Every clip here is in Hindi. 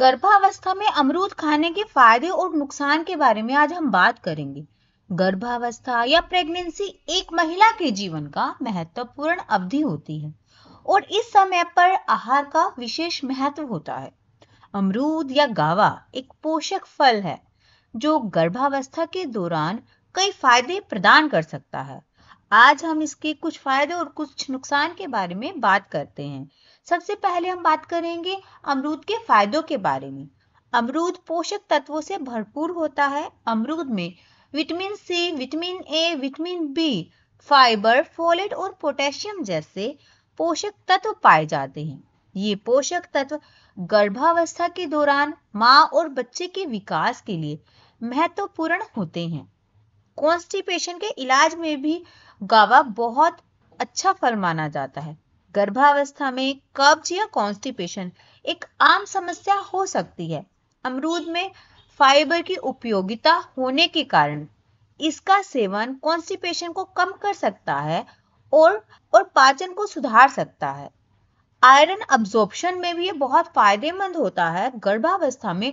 गर्भावस्था में अमरूद खाने के फायदे और नुकसान के बारे में आज हम बात करेंगे गर्भावस्था या प्रेगनेंसी एक महिला के जीवन का महत्वपूर्ण अवधि होती है और इस समय पर आहार का विशेष महत्व होता है अमरूद या गावा एक पोषक फल है जो गर्भावस्था के दौरान कई फायदे प्रदान कर सकता है आज हम इसके कुछ फायदे और कुछ नुकसान के बारे में बात करते हैं सबसे पहले हम बात करेंगे अमरूद के फायदों के बारे में अमरूद पोषक तत्वों से भरपूर होता है अमरूद में vitamin C vitamin A vitamin B fibre folate और पोटेशियम जैसे पोषक तत्व पाए जाते हैं ये पोषक तत्व गर्भावस्था के दौरान माँ और बच्चे के विकास के लिए महत्वपूर्ण होते हैं कॉन्स्टिपेशन के इलाज में भी गावा बहुत अच्छा फल माना जाता है गर्भावस्था में कब्ज या कॉन्स्टिपेशन एक आम समस्या हो सकती है अमरूद में फाइबर की उपयोगिता होने के कारण इसका सेवन कॉन्स्टिपेशन को कम कर सकता है और और पाचन को सुधार सकता है आयरन अब्जॉर्प्शन में भी ये बहुत फायदेमंद होता है गर्भावस्था में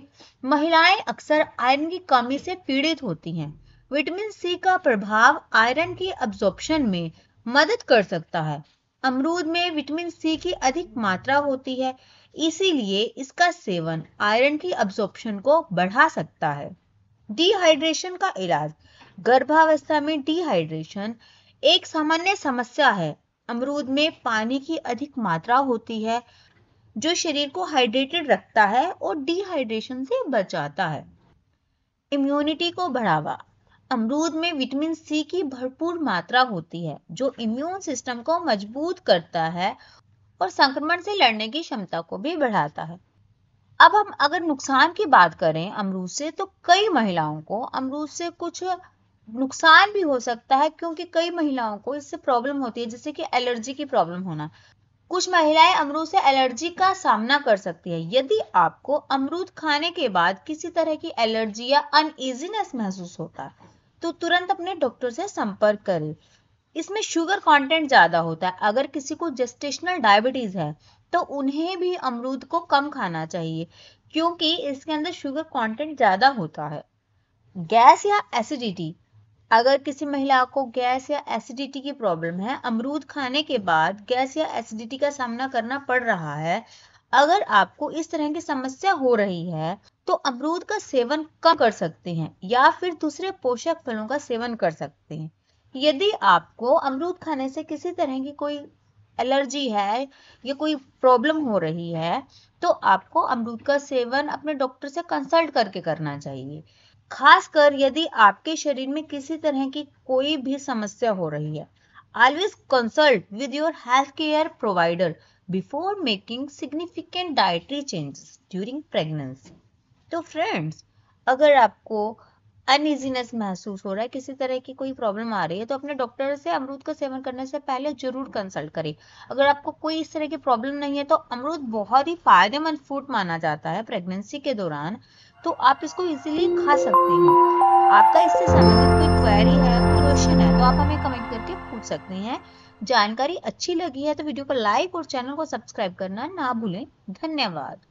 महिलाएं अक्सर आयरन की कमी से पीड़ित होती हैं विटामिन सी का प्रभाव आयरन की अब्जॉर्प्शन में मदद कर सकता है अमरूद में विटामिन सी की अधिक मात्रा होती है इसीलिए इसका सेवन आयरन की अब्सॉर्प्शन को बढ़ा सकता है डिहाइड्रेशन का इलाज गर्भावस्था में डिहाइड्रेशन एक सामान्य समस्या है अमरूद में पानी की अधिक मात्रा होती है जो शरीर को हाइड्रेटेड रखता है और डिहाइड्रेशन से बचाता है इम्यूनिटी को बढ़ावा अमरूद में विटामिन सी की भरपूर मात्रा होती है जो इम्यून सिस्टम को मजबूत करता है और संक्रमण से लड़ने की क्षमता को भी बढ़ाता है अब हम अगर नुकसान की बात करें अमरूद से तो कई महिलाओं को अमरूद से कुछ नुकसान भी हो सकता है क्योंकि कई महिलाओं को इससे प्रॉब्लम होती है जैसे कि एलर्जी की प्रॉब्लम होना कुछ महिलाएं अमरूद से एलर्जी का सामना कर सकती है यदि आपको अमरूद खाने के बाद किसी तरह की एलर्जी या अनइजीनेस महसूस होता है तो तुरंत अपने डॉक्टर से संपर्क करें इसमें शुगर कंटेंट ज़्यादा होता है अगर किसी को जेस्टेशनल डायबिटीज़ है तो उन्हें भी अमरूद को कम खाना चाहिए क्योंकि इसके अंदर शुगर कंटेंट ज़्यादा होता है गैस या एसिडिटी अगर किसी महिला को गैस या एसिडिटी की प्रॉब्लम है अमरूद खाने के बाद गैस या एसिडिटी का सामना करना पड़ रहा है अगर आपको इस तरह की समस्या हो रही है तो अमरूद का सेवन कम कर सकते हैं या फिर दूसरे पोषक फलों का सेवन कर सकते हैं यदि आपको अमरूद खाने से किसी तरह की कोई एलर्जी है या कोई प्रॉब्लम हो रही है तो आपको अमरूद का सेवन अपने डॉक्टर से कंसल्ट करके करना चाहिए खासकर यदि आपके शरीर में किसी तरह की कोई भी समस्या हो रही है Always consult with your healthcare provider before making significant dietary changes during pregnancy. तो फ्रेंड्स अगर आपको अनइजीनेस महसूस हो रहा है किसी तरह की कोई प्रॉब्लम आ रही है तो अपने डॉक्टर से अमरूद का सेवन करने से पहले जरूर कंसल्ट करें अगर आपको कोई इस तरह की प्रॉब्लम नहीं है तो अमरूद बहुत ही फायदेमंद फूड माना जाता है प्रेगनेंसी के दौरान तो आप इसको इजीली खा सकते हैं आपका इससे संबंधित कोई क्वेरी है क्वेश्चन है तो आप हमें कमेंट करके पूछ सकते हैं जानकारी अच्छी लगी है तो वीडियो को लाइक और चैनल को सब्सक्राइब करना ना भूलें धन्यवाद